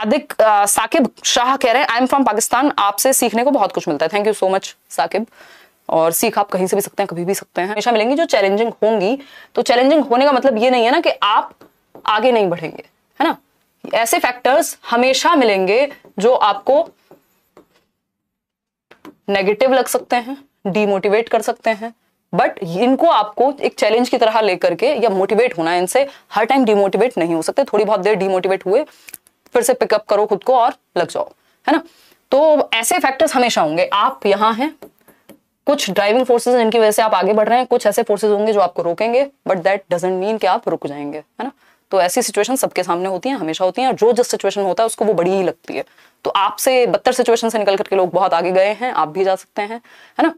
आदिक साकिब शाह कह रहे हैं आई एम फ्रॉम पाकिस्तान आपसे सीखने को बहुत कुछ मिलता है thank you so much Saqib और सीख आप कहीं से भी सकते हैं कभी भी सकते हैं हमेशा मिलेंगी जो चैलेंजिंग होंगी तो चैलेंजिंग होने का मतलब ये नहीं है ना कि आप आगे नहीं बढ़ेंगे है ना ऐसे फैक्टर्स हमेशा मिलेंगे जो आपको नेगेटिव लग सकते हैं डीमोटिवेट कर सकते हैं बट इनको आपको एक चैलेंज की तरह लेकर के या मोटिवेट होना है इनसे हर टाइम डीमोटिवेट नहीं हो सकते थोड़ी बहुत देर डीमोटिवेट हुए फिर से पिकअप करो खुद को और लग जाओ है ना तो ऐसे फैक्टर्स हमेशा होंगे आप यहाँ हैं कुछ ड्राइविंग फोर्सेस जिनकी वजह से आप आगे बढ़ रहे हैं कुछ ऐसे फोर्सेज होंगे जो आपको रोकेंगे बट दैट डजेंट मीन कि आप रुक जाएंगे है ना तो ऐसी सिचुएशन सबके सामने होती है हमेशा होती है जो जिस सिचुएशन होता है उसको वो बड़ी ही लगती है तो आपसे बदतर सिचुएशन से निकल करके लोग बहुत आगे गए हैं आप भी जा सकते हैं है ना